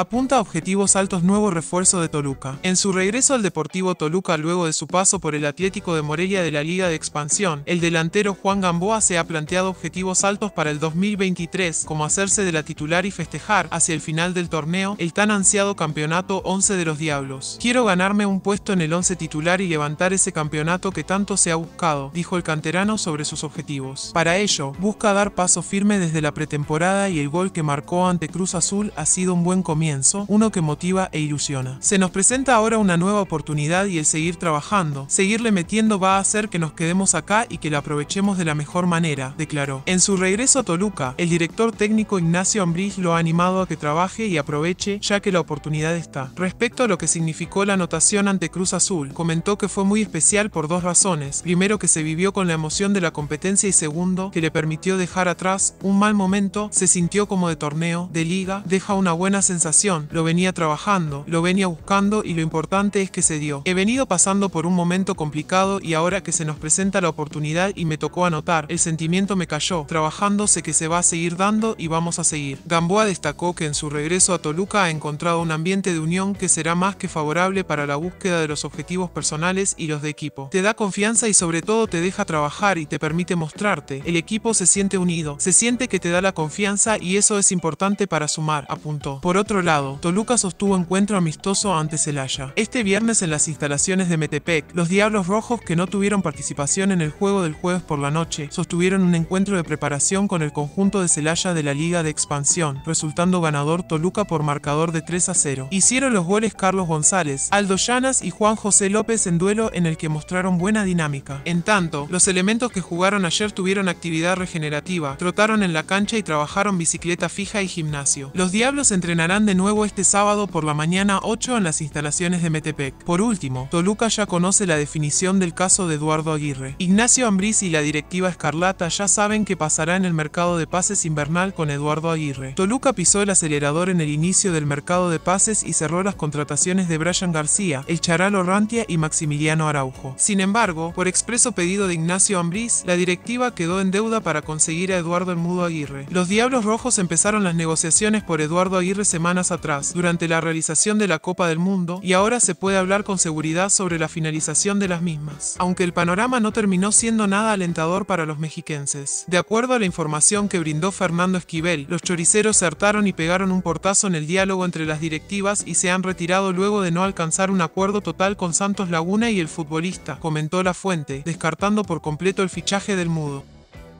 apunta a objetivos altos nuevo refuerzo de Toluca. En su regreso al Deportivo Toluca luego de su paso por el Atlético de Morelia de la Liga de Expansión, el delantero Juan Gamboa se ha planteado objetivos altos para el 2023, como hacerse de la titular y festejar, hacia el final del torneo, el tan ansiado campeonato 11 de los Diablos. Quiero ganarme un puesto en el 11 titular y levantar ese campeonato que tanto se ha buscado, dijo el canterano sobre sus objetivos. Para ello, busca dar paso firme desde la pretemporada y el gol que marcó ante Cruz Azul ha sido un buen comienzo uno que motiva e ilusiona. Se nos presenta ahora una nueva oportunidad y el seguir trabajando, seguirle metiendo va a hacer que nos quedemos acá y que la aprovechemos de la mejor manera, declaró. En su regreso a Toluca, el director técnico Ignacio Ambriz lo ha animado a que trabaje y aproveche ya que la oportunidad está. Respecto a lo que significó la anotación ante Cruz Azul, comentó que fue muy especial por dos razones. Primero que se vivió con la emoción de la competencia y segundo que le permitió dejar atrás un mal momento, se sintió como de torneo, de liga, deja una buena sensación lo venía trabajando, lo venía buscando y lo importante es que se dio. He venido pasando por un momento complicado y ahora que se nos presenta la oportunidad y me tocó anotar, el sentimiento me cayó, trabajando sé que se va a seguir dando y vamos a seguir. Gamboa destacó que en su regreso a Toluca ha encontrado un ambiente de unión que será más que favorable para la búsqueda de los objetivos personales y los de equipo. Te da confianza y sobre todo te deja trabajar y te permite mostrarte. El equipo se siente unido, se siente que te da la confianza y eso es importante para sumar, apuntó. Por otro lado, Toluca sostuvo encuentro amistoso ante Celaya. Este viernes en las instalaciones de Metepec, los Diablos Rojos que no tuvieron participación en el juego del jueves por la noche, sostuvieron un encuentro de preparación con el conjunto de Celaya de la Liga de Expansión, resultando ganador Toluca por marcador de 3 a 0. Hicieron los goles Carlos González, Aldo Llanas y Juan José López en duelo en el que mostraron buena dinámica. En tanto, los elementos que jugaron ayer tuvieron actividad regenerativa, trotaron en la cancha y trabajaron bicicleta fija y gimnasio. Los Diablos entrenarán de nuevo este sábado por la mañana 8 en las instalaciones de Metepec. Por último, Toluca ya conoce la definición del caso de Eduardo Aguirre. Ignacio Ambriz y la directiva Escarlata ya saben qué pasará en el mercado de pases invernal con Eduardo Aguirre. Toluca pisó el acelerador en el inicio del mercado de pases y cerró las contrataciones de Brian García, el Charal Orrantia y Maximiliano Araujo. Sin embargo, por expreso pedido de Ignacio Ambriz, la directiva quedó en deuda para conseguir a Eduardo El Mudo Aguirre. Los Diablos Rojos empezaron las negociaciones por Eduardo Aguirre semana atrás, durante la realización de la Copa del Mundo, y ahora se puede hablar con seguridad sobre la finalización de las mismas, aunque el panorama no terminó siendo nada alentador para los mexiquenses. De acuerdo a la información que brindó Fernando Esquivel, los choriceros se hartaron y pegaron un portazo en el diálogo entre las directivas y se han retirado luego de no alcanzar un acuerdo total con Santos Laguna y el futbolista, comentó la fuente, descartando por completo el fichaje del mudo.